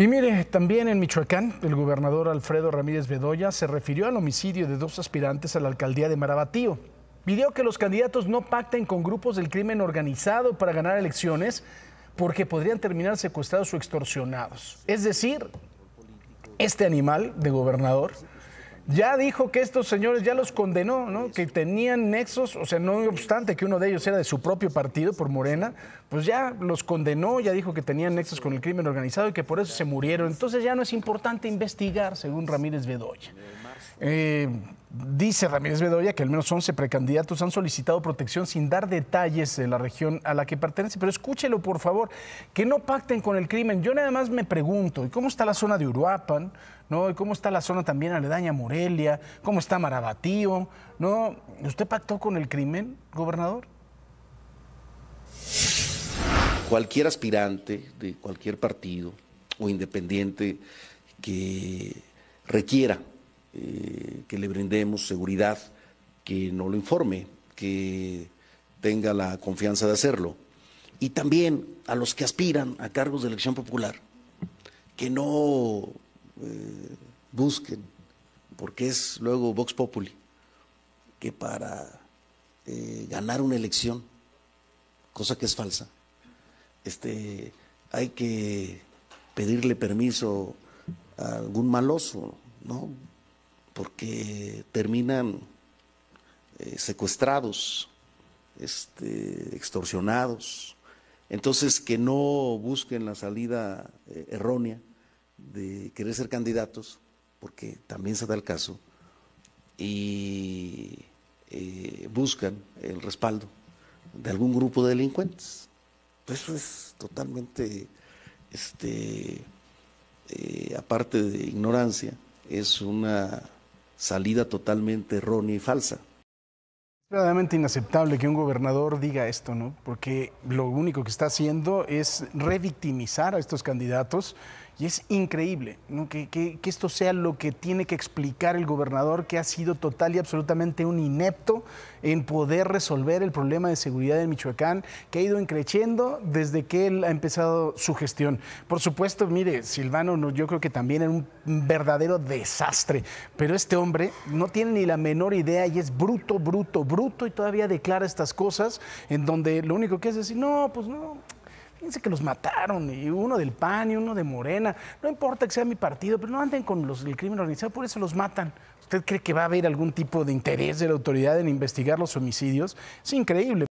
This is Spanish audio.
Y mire, también en Michoacán, el gobernador Alfredo Ramírez Bedoya se refirió al homicidio de dos aspirantes a la alcaldía de Marabatío. Pidió que los candidatos no pacten con grupos del crimen organizado para ganar elecciones porque podrían terminar secuestrados o extorsionados. Es decir, este animal de gobernador ya dijo que estos señores ya los condenó, ¿no? Que tenían nexos, o sea, no obstante que uno de ellos era de su propio partido por Morena, pues ya los condenó, ya dijo que tenían nexos con el crimen organizado y que por eso se murieron. Entonces ya no es importante investigar, según Ramírez Bedoya. Eh, Dice Ramírez Bedoya que al menos 11 precandidatos han solicitado protección sin dar detalles de la región a la que pertenece, pero escúchelo por favor, que no pacten con el crimen. Yo nada más me pregunto, ¿y cómo está la zona de Uruapan? ¿No? ¿Y cómo está la zona también aledaña Morelia? ¿Cómo está Marabatío? ¿No? ¿Usted pactó con el crimen, gobernador? Cualquier aspirante de cualquier partido o independiente que requiera eh, que le brindemos seguridad, que no lo informe, que tenga la confianza de hacerlo. Y también a los que aspiran a cargos de elección popular, que no eh, busquen, porque es luego Vox Populi, que para eh, ganar una elección, cosa que es falsa, este, hay que pedirle permiso a algún maloso, ¿no? porque terminan eh, secuestrados, este, extorsionados. Entonces, que no busquen la salida eh, errónea de querer ser candidatos, porque también se da el caso, y eh, buscan el respaldo de algún grupo de delincuentes. eso es totalmente, este, aparte de ignorancia, es una salida totalmente errónea y falsa. Es verdaderamente inaceptable que un gobernador diga esto, ¿no? Porque lo único que está haciendo es revictimizar a estos candidatos y es increíble ¿no? que, esto sea lo que tiene que explicar el gobernador, que ha sido total y absolutamente un inepto en poder resolver el problema de seguridad en Michoacán, que ha ido encreciendo desde que él ha empezado su gestión. Por supuesto, mire, Silvano, yo creo que también era un verdadero desastre, pero este hombre no tiene ni la menor idea y es bruto, bruto, bruto y todavía declara estas cosas en donde lo único que es decir, no, pues no, Fíjense que los mataron, y uno del PAN y uno de Morena. No importa que sea mi partido, pero no anden con los del crimen organizado, por eso los matan. ¿Usted cree que va a haber algún tipo de interés de la autoridad en investigar los homicidios? Es increíble.